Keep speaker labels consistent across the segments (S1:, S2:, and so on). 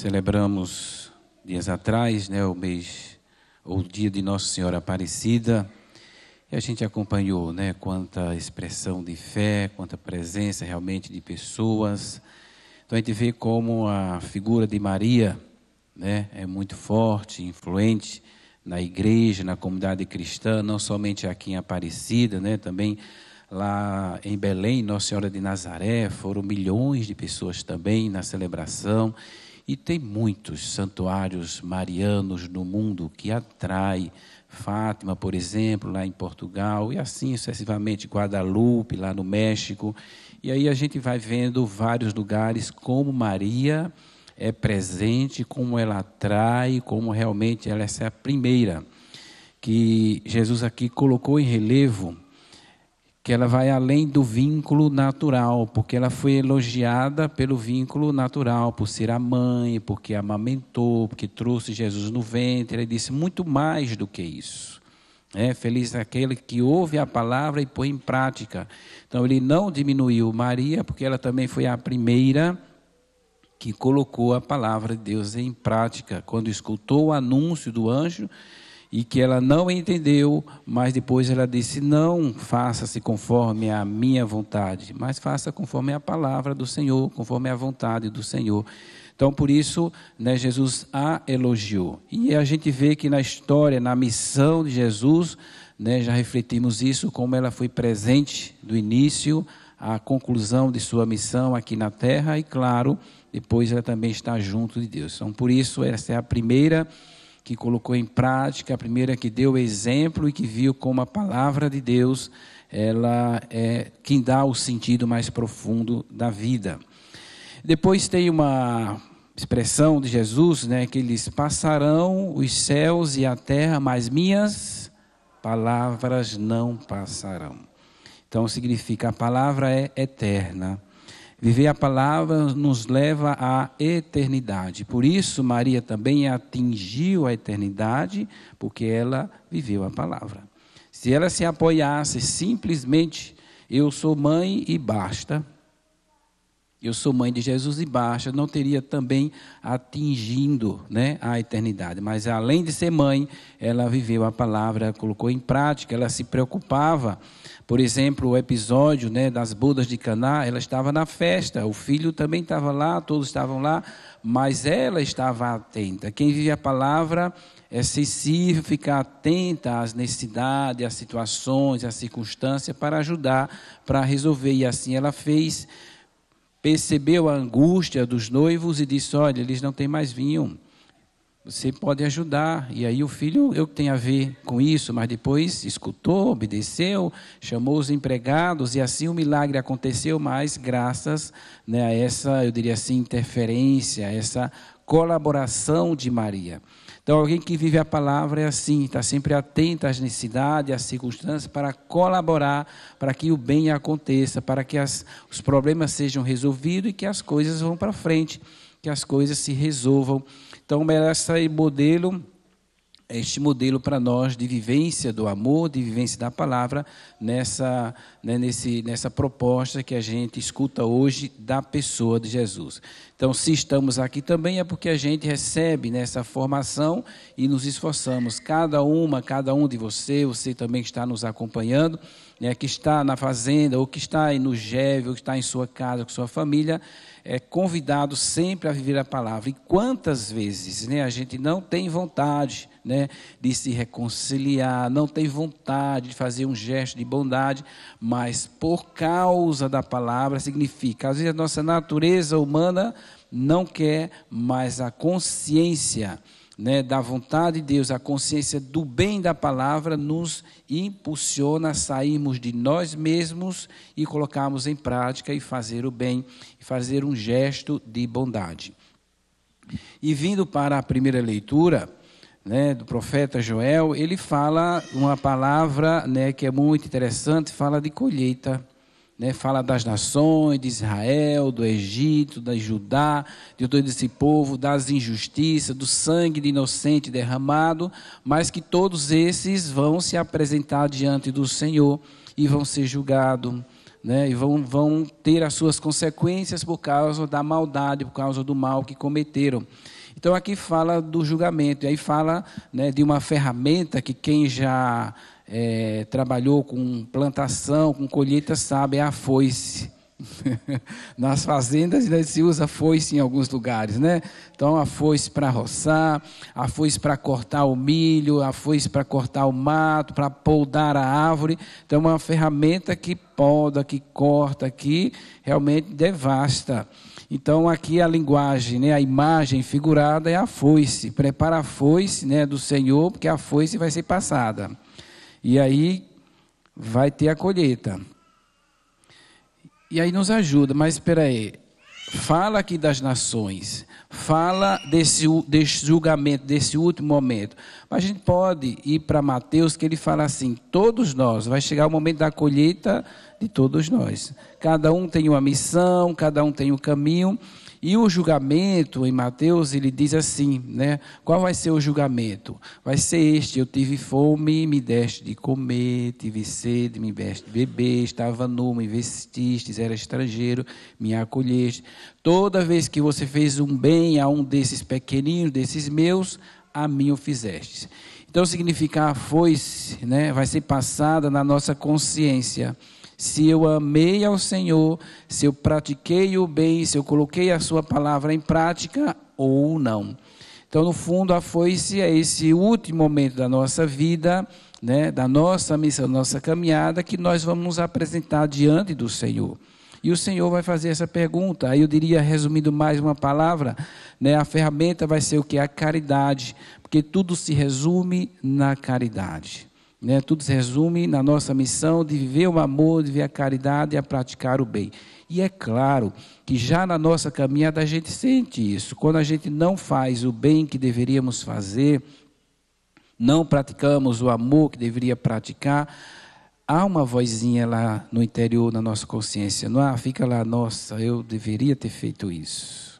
S1: Celebramos dias atrás, né, o mês ou o dia de Nossa Senhora Aparecida, e a gente acompanhou, né, quanta expressão de fé, quanta presença realmente de pessoas. Então a gente vê como a figura de Maria, né, é muito forte, influente na igreja, na comunidade cristã, não somente aqui em Aparecida, né, também lá em Belém, Nossa Senhora de Nazaré, foram milhões de pessoas também na celebração. E tem muitos santuários marianos no mundo que atrai Fátima, por exemplo, lá em Portugal, e assim sucessivamente, Guadalupe, lá no México. E aí a gente vai vendo vários lugares como Maria é presente, como ela atrai, como realmente ela é a primeira que Jesus aqui colocou em relevo que ela vai além do vínculo natural, porque ela foi elogiada pelo vínculo natural, por ser a mãe, porque amamentou, porque trouxe Jesus no ventre. Ele disse muito mais do que isso. É, feliz aquele que ouve a palavra e põe em prática. Então ele não diminuiu Maria, porque ela também foi a primeira que colocou a palavra de Deus em prática. Quando escutou o anúncio do anjo, e que ela não entendeu, mas depois ela disse: Não faça-se conforme a minha vontade, mas faça conforme a palavra do Senhor, conforme a vontade do Senhor. Então, por isso, né, Jesus a elogiou. E a gente vê que na história, na missão de Jesus, né, já refletimos isso, como ela foi presente do início à conclusão de sua missão aqui na terra, e claro, depois ela também está junto de Deus. Então, por isso, essa é a primeira que colocou em prática, a primeira que deu exemplo e que viu como a palavra de Deus ela é quem dá o sentido mais profundo da vida. Depois tem uma expressão de Jesus, né, que eles passarão os céus e a terra, mas minhas palavras não passarão. Então significa a palavra é eterna Viver a palavra nos leva à eternidade. Por isso, Maria também atingiu a eternidade, porque ela viveu a palavra. Se ela se apoiasse simplesmente, eu sou mãe e basta, eu sou mãe de Jesus e baixa, não teria também atingindo né, a eternidade. Mas além de ser mãe, ela viveu a palavra, colocou em prática, ela se preocupava. Por exemplo, o episódio né, das bodas de Caná, ela estava na festa, o filho também estava lá, todos estavam lá, mas ela estava atenta. Quem vive a palavra é sensível, fica atenta às necessidades, às situações, às circunstâncias, para ajudar, para resolver. E assim ela fez percebeu a angústia dos noivos e disse: Olha, eles não têm mais vinho. Você pode ajudar. E aí o filho, eu que tenho a ver com isso, mas depois escutou, obedeceu, chamou os empregados e assim o milagre aconteceu, mas graças né, a essa, eu diria assim, interferência, essa colaboração de Maria. Então, alguém que vive a palavra é assim, está sempre atento às necessidades, às circunstâncias, para colaborar, para que o bem aconteça, para que as, os problemas sejam resolvidos e que as coisas vão para frente, que as coisas se resolvam. Então, merece ser é modelo este modelo para nós de vivência do amor, de vivência da palavra, nessa, né, nesse, nessa proposta que a gente escuta hoje da pessoa de Jesus. Então, se estamos aqui também é porque a gente recebe nessa né, formação e nos esforçamos, cada uma, cada um de você, você também que está nos acompanhando, né, que está na fazenda, ou que está aí no GEV, ou que está em sua casa com sua família, é convidado sempre a viver a palavra. E quantas vezes né, a gente não tem vontade né, de se reconciliar, não tem vontade de fazer um gesto de bondade, mas por causa da palavra significa. Às vezes a nossa natureza humana não quer, mas a consciência né, da vontade de Deus, a consciência do bem da palavra, nos impulsiona a sairmos de nós mesmos e colocarmos em prática e fazer o bem, e fazer um gesto de bondade. E vindo para a primeira leitura, né, do profeta Joel, ele fala uma palavra né, que é muito interessante, fala de colheita. Né, fala das nações, de Israel, do Egito, da Judá, de todo esse povo, das injustiças, do sangue de inocente derramado, mas que todos esses vão se apresentar diante do Senhor e vão ser julgados, né, e vão, vão ter as suas consequências por causa da maldade, por causa do mal que cometeram. Então aqui fala do julgamento, e aí fala né, de uma ferramenta que quem já é, trabalhou com plantação, com colheita, sabe, é a foice. Nas fazendas ainda né, se usa foice em alguns lugares, né? Então a foice para roçar, a foice para cortar o milho, a foice para cortar o mato, para poldar a árvore. Então é uma ferramenta que poda, que corta, que realmente devasta. Então aqui a linguagem, né, a imagem figurada é a foice. Prepara a foice, né, do Senhor, porque a foice vai ser passada. E aí vai ter a colheita. E aí nos ajuda, mas espera aí. Fala aqui das nações, fala desse, desse julgamento, desse último momento. Mas a gente pode ir para Mateus, que ele fala assim: todos nós, vai chegar o momento da colheita de todos nós. Cada um tem uma missão, cada um tem um caminho. E o julgamento em Mateus, ele diz assim, né? Qual vai ser o julgamento? Vai ser este: eu tive fome, me deste de comer, tive sede, me deste de beber, estava nu, me vestiste, era estrangeiro, me acolheste. Toda vez que você fez um bem a um desses pequeninos, desses meus, a mim o fizeste. Então significar ah, foi, né? Vai ser passada na nossa consciência se eu amei ao Senhor, se eu pratiquei o bem, se eu coloquei a sua palavra em prática ou não. Então, no fundo, a foice é esse último momento da nossa vida, né, da nossa missão, da nossa caminhada, que nós vamos nos apresentar diante do Senhor. E o Senhor vai fazer essa pergunta. Aí eu diria, resumindo mais uma palavra, né, a ferramenta vai ser o que? A caridade. Porque tudo se resume na caridade. Né? Tudo se resume na nossa missão de viver o amor, de viver a caridade e a praticar o bem. E é claro que já na nossa caminhada a gente sente isso. Quando a gente não faz o bem que deveríamos fazer, não praticamos o amor que deveria praticar, há uma vozinha lá no interior, na nossa consciência, não há? Fica lá, nossa, eu deveria ter feito isso.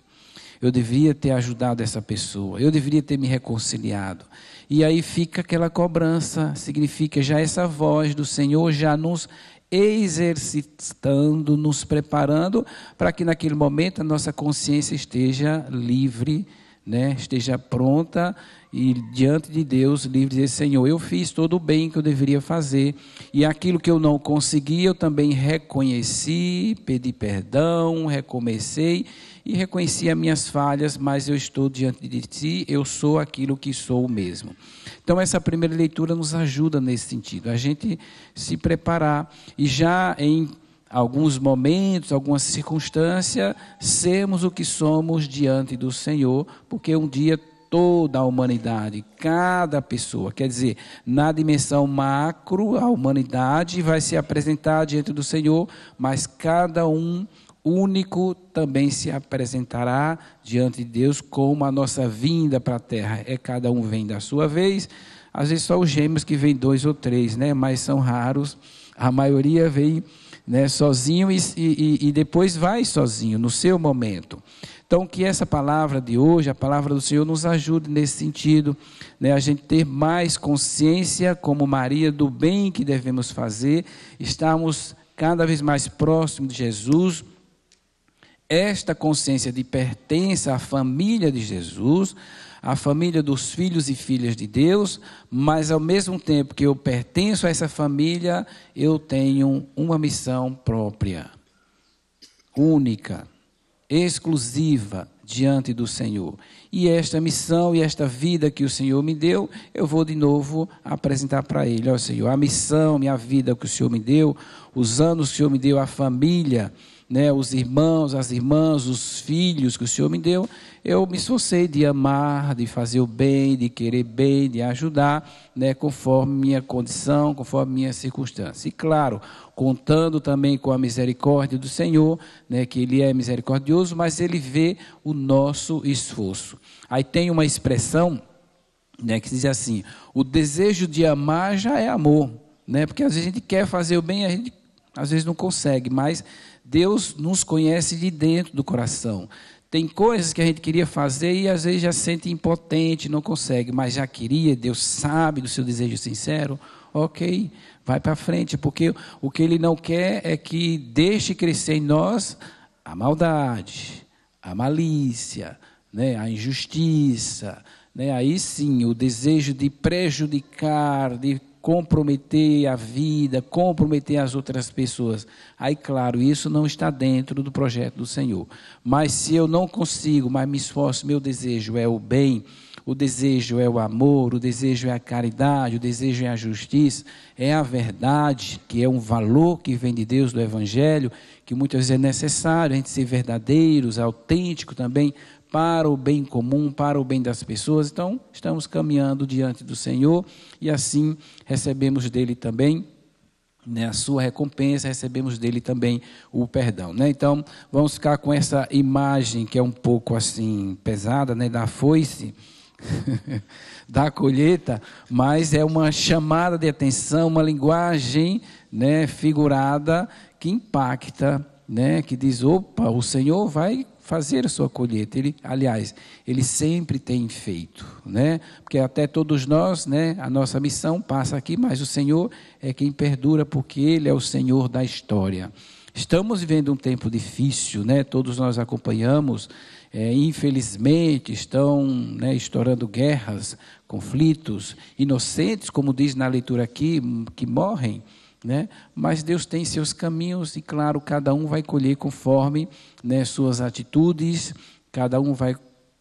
S1: Eu deveria ter ajudado essa pessoa. Eu deveria ter me reconciliado. E aí fica aquela cobrança, significa já essa voz do Senhor já nos exercitando, nos preparando para que naquele momento a nossa consciência esteja livre, né? esteja pronta e diante de Deus livre dizer, Senhor, eu fiz todo o bem que eu deveria fazer e aquilo que eu não consegui, eu também reconheci, pedi perdão, recomecei e reconheci as minhas falhas, mas eu estou diante de ti, eu sou aquilo que sou mesmo. Então, essa primeira leitura nos ajuda nesse sentido, a gente se preparar e já em alguns momentos, algumas circunstâncias, sermos o que somos diante do Senhor, porque um dia toda a humanidade, cada pessoa. Quer dizer, na dimensão macro, a humanidade vai se apresentar diante do Senhor, mas cada um único também se apresentará diante de Deus como a nossa vinda para a terra. É cada um vem da sua vez. Às vezes só os gêmeos que vêm dois ou três, né? Mas são raros. A maioria vem né, sozinho e, e, e depois vai sozinho no seu momento. Então, que essa palavra de hoje, a palavra do Senhor, nos ajude nesse sentido, né, a gente ter mais consciência, como Maria, do bem que devemos fazer, estarmos cada vez mais próximos de Jesus, esta consciência de pertença à família de Jesus, à família dos filhos e filhas de Deus, mas ao mesmo tempo que eu pertenço a essa família, eu tenho uma missão própria, única, exclusiva diante do Senhor. E esta missão e esta vida que o Senhor me deu, eu vou de novo apresentar para Ele. Ó Senhor, a missão, minha vida que o Senhor me deu, os anos que o Senhor me deu, a família né, os irmãos, as irmãs, os filhos que o Senhor me deu, eu me esforcei de amar, de fazer o bem, de querer bem, de ajudar, né, conforme minha condição, conforme minha circunstância. E claro, contando também com a misericórdia do Senhor, né, que Ele é misericordioso, mas Ele vê o nosso esforço. Aí tem uma expressão né, que diz assim: o desejo de amar já é amor. Né? Porque às vezes a gente quer fazer o bem, a gente às vezes não consegue, mas Deus nos conhece de dentro do coração. Tem coisas que a gente queria fazer e às vezes já sente impotente, não consegue, mas já queria, Deus sabe do seu desejo sincero, ok, vai para frente, porque o que ele não quer é que deixe crescer em nós a maldade, a malícia, né, a injustiça. Né, aí sim, o desejo de prejudicar, de comprometer a vida, comprometer as outras pessoas. Aí, claro, isso não está dentro do projeto do Senhor. Mas se eu não consigo, mas me esforço, meu desejo é o bem, o desejo é o amor, o desejo é a caridade, o desejo é a justiça, é a verdade, que é um valor que vem de Deus, do Evangelho, que muitas vezes é necessário a gente ser verdadeiros, autênticos também, para o bem comum, para o bem das pessoas. Então, estamos caminhando diante do Senhor e assim recebemos dele também né, a sua recompensa, recebemos dele também o perdão. Né? Então, vamos ficar com essa imagem que é um pouco assim pesada, né, da foice. da colheita, mas é uma chamada de atenção, uma linguagem né, figurada que impacta, né, que diz: opa, o Senhor vai fazer a sua colheita. Ele, aliás, ele sempre tem feito, né? Porque até todos nós, né, a nossa missão passa aqui, mas o Senhor é quem perdura porque ele é o Senhor da história. Estamos vivendo um tempo difícil, né? Todos nós acompanhamos. É, infelizmente estão né, estourando guerras, conflitos, inocentes, como diz na leitura aqui, que morrem né? Mas Deus tem seus caminhos e, claro, cada um vai colher conforme né, suas atitudes, cada um vai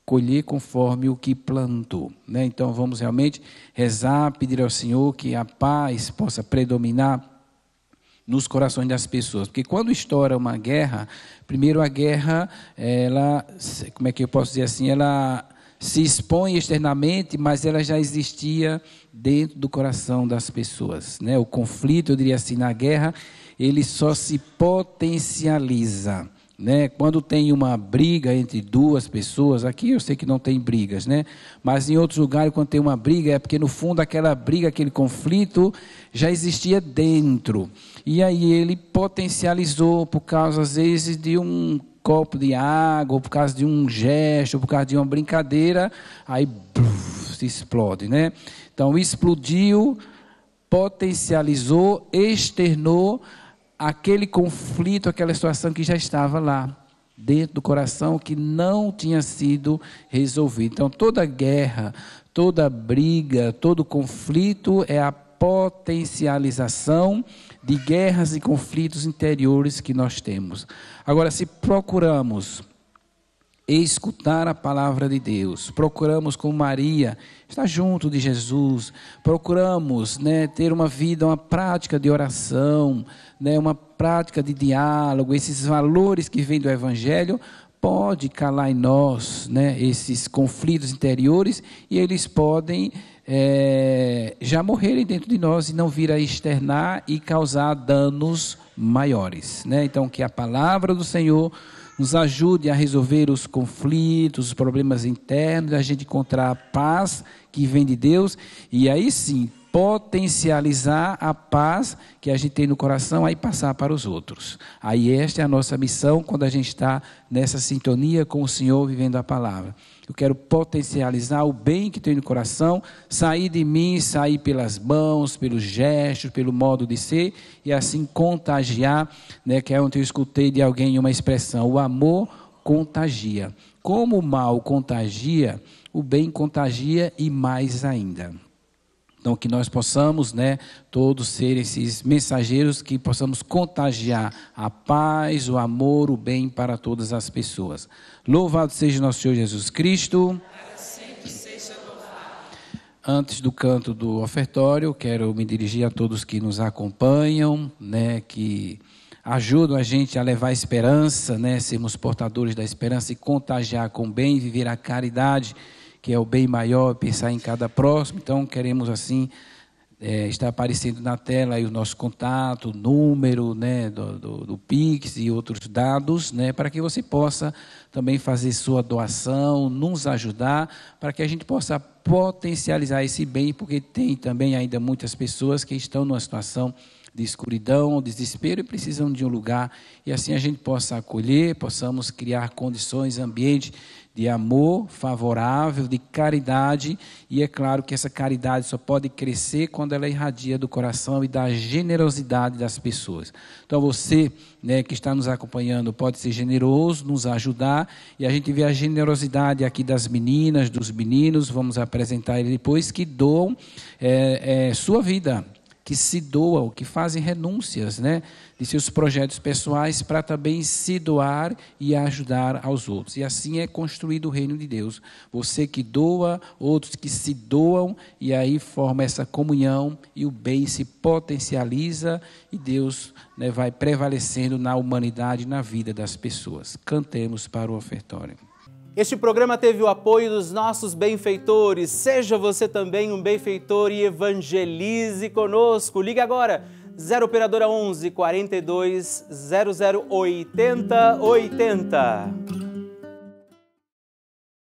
S1: colher conforme o que plantou. Né? Então vamos realmente rezar, pedir ao Senhor que a paz possa predominar nos corações das pessoas, porque quando estoura uma guerra, primeiro a guerra, ela, como é que eu posso dizer assim, ela se expõe externamente, mas ela já existia dentro do coração das pessoas. Né? O conflito, eu diria assim, na guerra, ele só se potencializa. Né? Quando tem uma briga entre duas pessoas, aqui eu sei que não tem brigas, né? mas em outros lugares, quando tem uma briga, é porque no fundo aquela briga, aquele conflito já existia dentro. E aí ele potencializou por causa, às vezes, de um copo de água, ou por causa de um gesto, ou por causa de uma brincadeira, aí se explode, né? Então explodiu, potencializou, externou aquele conflito, aquela situação que já estava lá dentro do coração que não tinha sido resolvido. Então toda guerra, toda briga, todo conflito é a potencialização de guerras e conflitos interiores que nós temos. Agora, se procuramos escutar a palavra de Deus, procuramos com Maria estar junto de Jesus, procuramos né, ter uma vida, uma prática de oração, né, uma prática de diálogo, esses valores que vêm do Evangelho, pode calar em nós né, esses conflitos interiores e eles podem é, já morrerem dentro de nós e não vir a externar e causar danos maiores. Né? Então, que a palavra do Senhor nos ajude a resolver os conflitos, os problemas internos, a gente encontrar a paz que vem de Deus e aí sim potencializar a paz que a gente tem no coração aí passar para os outros. Aí esta é a nossa missão quando a gente está nessa sintonia com o Senhor vivendo a palavra. Eu quero potencializar o bem que tenho no coração, sair de mim, sair pelas mãos, pelos gestos, pelo modo de ser e assim contagiar, né, que é onde eu escutei de alguém uma expressão, o amor contagia. Como o mal contagia, o bem contagia e mais ainda. Então, que nós possamos, né, todos ser esses mensageiros que possamos contagiar a paz, o amor, o bem para todas as pessoas. Louvado seja nosso Senhor Jesus Cristo. Para sempre seja louvado. Antes do canto do ofertório, quero me dirigir a todos que nos acompanham, né, que ajudam a gente a levar a esperança, né, sermos portadores da esperança e contagiar com bem, viver a caridade que é o bem maior, pensar em cada próximo. Então, queremos assim. É, está aparecendo na tela aí o nosso contato, número né, do, do, do Pix e outros dados, né, para que você possa também fazer sua doação, nos ajudar, para que a gente possa potencializar esse bem, porque tem também ainda muitas pessoas que estão numa situação de escuridão, desespero e precisam de um lugar e assim a gente possa acolher, possamos criar condições, ambiente de amor favorável, de caridade, e é claro que essa caridade só pode crescer quando ela irradia do coração e da generosidade das pessoas. Então você, né, que está nos acompanhando, pode ser generoso, nos ajudar, e a gente vê a generosidade aqui das meninas, dos meninos, vamos apresentar ele depois, que doam é, é, sua vida que se doam, que fazem renúncias né, de seus projetos pessoais para também se doar e ajudar aos outros. E assim é construído o reino de Deus. Você que doa, outros que se doam, e aí forma essa comunhão e o bem se potencializa e Deus né, vai prevalecendo na humanidade, na vida das pessoas. Cantemos para o ofertório. Este programa teve o apoio dos nossos benfeitores. Seja você também um benfeitor e evangelize conosco. Liga agora 0 operadora 11 42 00 80 80.